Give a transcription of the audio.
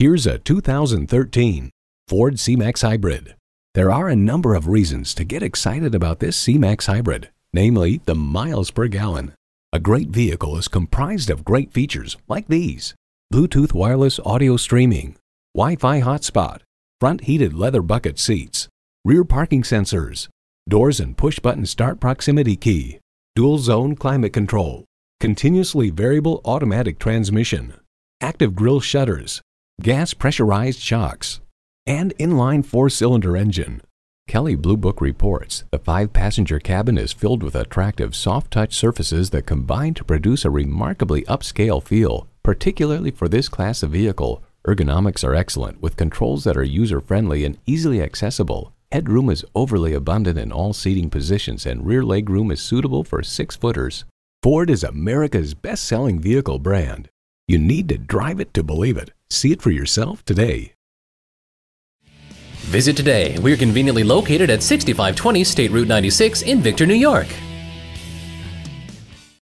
Here's a 2013 Ford C-Max Hybrid. There are a number of reasons to get excited about this C-Max Hybrid, namely the miles per gallon. A great vehicle is comprised of great features like these. Bluetooth wireless audio streaming, Wi-Fi hotspot, front heated leather bucket seats, rear parking sensors, doors and push button start proximity key, dual zone climate control, continuously variable automatic transmission, active grille shutters, gas pressurized shocks, and inline four-cylinder engine. Kelly Blue Book reports the five-passenger cabin is filled with attractive soft-touch surfaces that combine to produce a remarkably upscale feel, particularly for this class of vehicle. Ergonomics are excellent with controls that are user-friendly and easily accessible. Headroom is overly abundant in all seating positions and rear legroom is suitable for six-footers. Ford is America's best-selling vehicle brand. You need to drive it to believe it. See it for yourself today. Visit today. We are conveniently located at 6520 State Route 96 in Victor, New York.